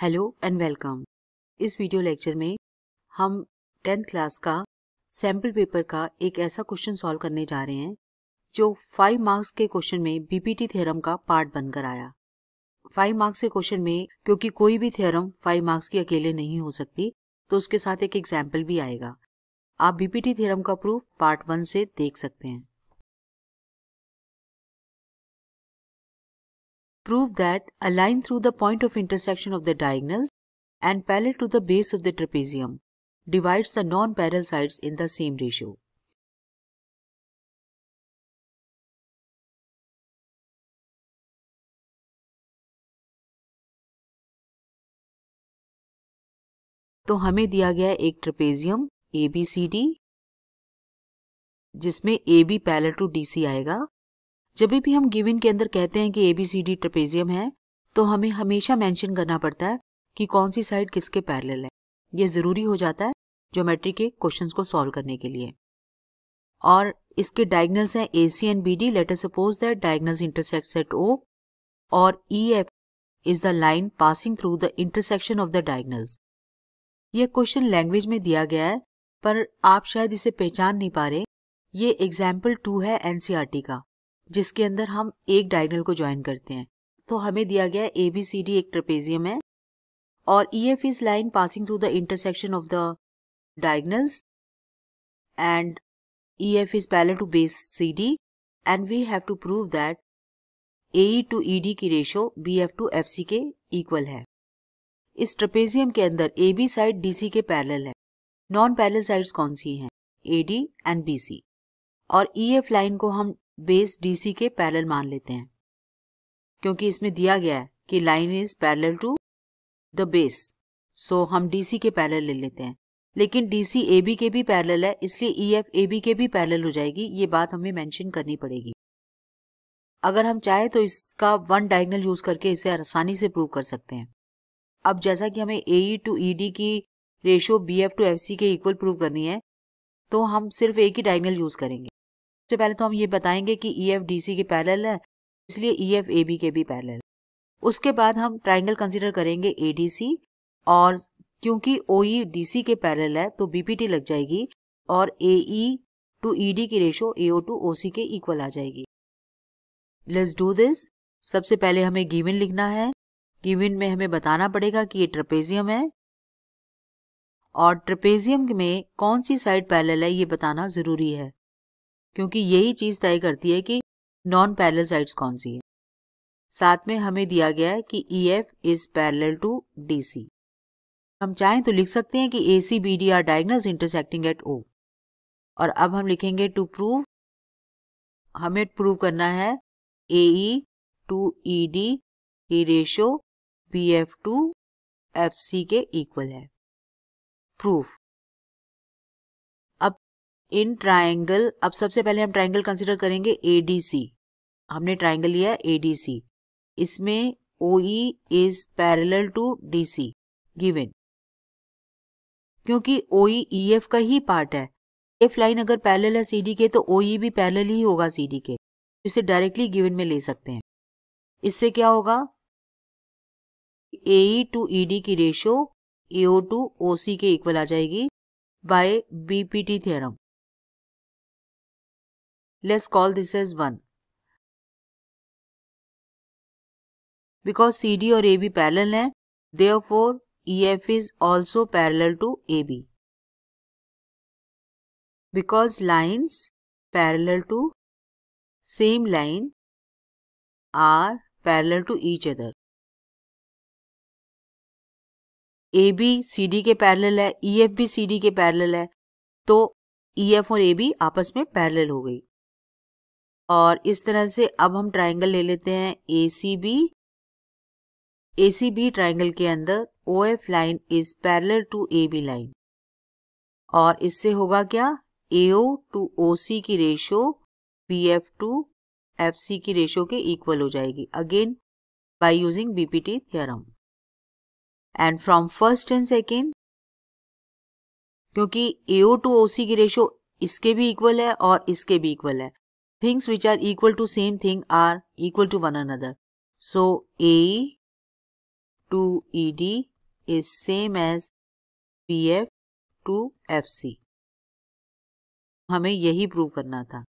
Hello and welcome इस video lecture में हम टेंथ क्लास का सैम्पल पेपर का एक ऐसा क्वेश्चन सॉल्व करने जा रहे हैं जो फाइव मार्क्स के क्वेश्चन में बीपीटी थ्योरम का पार्ट बनकर आया फाइव मार्क्स के क्वेश्चन में क्योंकि कोई भी थ्योरम फाइव मार्क्स की अकेले नहीं हो सकती तो उसके साथ एक एग्जाम्पल भी आएगा आप बीपीटी थ्योरम का प्रूफ पार्ट वन से देख सकते हैं Prove that a line through the point of intersection of the diagonals and parallel to the base of the trapezium divides the non-parallel sides in the same ratio. तो हमें दिया गया एक trapezium ABCD, जिसमें AB बी टू आएगा जब भी हम गिवन के अंदर कहते हैं कि A B C D trapezium है तो हमें हमेशा मेंशन करना पड़ता है कि कौन सी साइड किसके पैरेलल है ये ज़रूरी हो जाता है ज्योमेट्री के क्वेश्चंस को सॉल्व करने के लिए और इसके डायगनल्स हैं A C and B D later suppose that diagonals intersect at O और E F is the line passing through the intersection of the diagonals ये क्वेश्चन लैंग्वेज में दिया गया है पर आप शायद इसे पहचान नहीं पा रहे ये एग्जाम्पल टू है एनसीआरटी e का जिसके अंदर हम एक डायगनल को ज्वाइन करते हैं तो हमें दिया गया ए बी सी डी एक ट्रपेजियम है और E F is line passing through the intersection of the diagonals and E F is parallel to base C D and we have to prove that A to E D की ratio B F to F C के equal है इस trapezium के अंदर A B side D C के parallel है non parallel sides कौन सी हैं ए डी एंड बी सी और ई एफ लाइन को हम बेस डीसी के पैरेलल मान लेते हैं क्योंकि इसमें दिया गया है कि line is parallel to the base so हम डीसी के पैरेलल ले लेते हैं लेकिन डीसी एबी के भी पैरेलल है इसलिए ईएफ e एबी के भी पैरेलल हो जाएगी ये बात हमें मेंशन करनी पड़ेगी अगर हम चाहें तो इसका वन डायगनल यूज करके इसे आसानी से प्रूव कर सकते हैं अब जैसा कि हमें ए टू ई की ratio B F to F C के इक्वल प्रूव करनी है तो हम सिर्फ एक ही डायगनल यूज करेंगे सबसे पहले तो हम ये बताएंगे कि ई एफ डी सी के पैरल है इसलिए ई एफ ए बी के भी पैरल उसके बाद हम ट्राइंगल कंसिडर करेंगे ए डी सी और क्योंकि ओ ई डी सी के पैरल है तो बी पी टी लग जाएगी और A E to E D की ratio A O to O C के इक्वल आ जाएगी लेट्स डू दिस सबसे पहले हमें गिवन लिखना है गिवन में हमें बताना पड़ेगा कि ये ट्रपेजियम है और ट्रपेजियम में कौन सी साइड पैरेलल है ये बताना ज़रूरी है क्योंकि यही चीज़ तय करती है कि नॉन पैरेलल साइड्स कौन सी है साथ में हमें दिया गया है कि E F is parallel to D C हम चाहें तो लिख सकते हैं कि A C B D are diagonals intersecting at O और अब हम लिखेंगे टू प्रूव हमें प्रूव करना है A E to E D की ratio B F to F C के इक्वल है प्रूफ इन ट्राइंगल अब सबसे पहले हम ट्राइंगल कंसिडर करेंगे एडीसी हमने ट्राइंगल लिया डी एडीसी इसमें E is parallel to C given क्योंकि ओ ई एफ का ही पार्ट है एफ लाइन अगर पैरल है सी डी के तो ई e भी पैरल ही होगा सी डी के इसे डायरेक्टली गिविन में ले सकते हैं इससे क्या होगा ए टू डी की ratio AO to O C के इक्वल आ जाएगी by B P T theorem Let's call this as 1. Because CD or AB parallel hai therefore EF is also parallel to AB. Because lines parallel to same line are parallel to each other. AB CD C D के parallel है E F भी सी D के parallel है तो E F और ए आपस में parallel हो गई और इस तरह से अब हम ट्राइंगल ले लेते हैं A C B A C B triangle के अंदर O F line is parallel to A B line और इससे होगा क्या ए ओ टू ओ सी की ratio B F to F C की रेशो के इक्वल हो जाएगी again by using BPT theorem and from first and second क्योंकि A O to O C की रेशो इसके भी इक्वल है और इसके भी इक्वल है things which are equal to same thing are equal to one another. So A to ED is same as PF to F C हमें यही प्रूव करना था